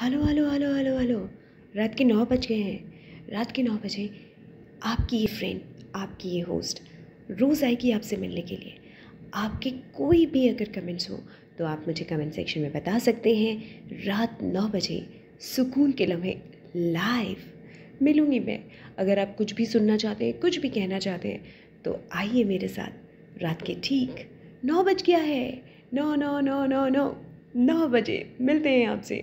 hello hello hello hello hello रात के नौ बज गए हैं रात के नौ बजे आपकी ये फ्रेंड आपकी ये होस्ट रोज़ आएगी आपसे मिलने के लिए आपके कोई भी अगर कमेंट्स हो तो आप मुझे कमेंट सेक्शन में बता सकते हैं रात नौ बजे सुकून के लम्हे लाइव मिलूँगी मैं अगर आप कुछ भी सुनना चाहते हैं कुछ भी कहना चाहते हैं तो आइए मेरे साथ रात के ठीक नौ बज गया है नौ नौ नौ नौ नौ नौ बजे मिलते हैं आपसे